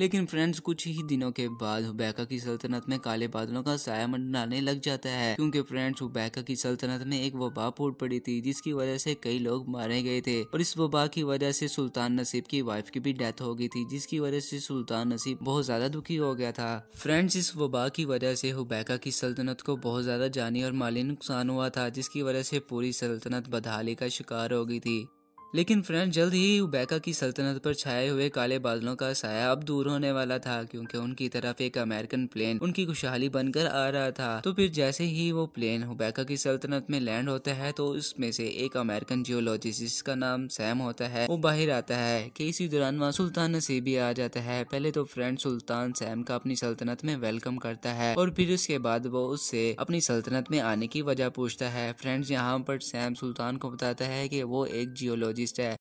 लेकिन फ्रेंड्स कुछ ही दिनों के बाद हुबैका की सल्तनत में काले बादलों का साया मंडराने लग जाता है क्योंकि फ्रेंड्स हुबैका की सल्तनत में एक वबा फूट पड़ी थी जिसकी वजह से कई लोग मारे गए थे और इस वबा की वजह से सुल्तान नसीब की वाइफ की भी डेथ हो गई थी जिसकी वजह से सुल्तान नसीब बहुत ज्यादा दुखी हो गया था फ्रेंड्स इस वबा की वजह से हुबैका की सल्तनत को बहुत ज्यादा जानी और माली नुकसान हुआ था जिसकी वजह से पूरी सल्तनत बदहाली का शिकार हो गई थी लेकिन फ्रेंड जल्द ही उबैका की सल्तनत पर छाए हुए काले बादलों का साया अब दूर होने वाला था क्योंकि उनकी तरफ एक अमेरिकन प्लेन उनकी खुशहाली बनकर आ रहा था तो फिर जैसे ही वो प्लेन उबैका की सल्तनत में लैंड होता है तो उसमें से एक अमेरिकन जियोलॉजिस्ट जिसका नाम सैम होता है वो बाहर आता है की इसी दौरान वहाँ सुल्तान नसीब भी आ जाता है पहले तो फ्रेंड सुल्तान सैम का अपनी सल्तनत में वेलकम करता है और फिर उसके बाद वो उससे अपनी सल्तनत में आने की वजह पूछता है फ्रेंड्स यहाँ पर सैम सुल्तान को बताता है की वो एक जियोलॉजी to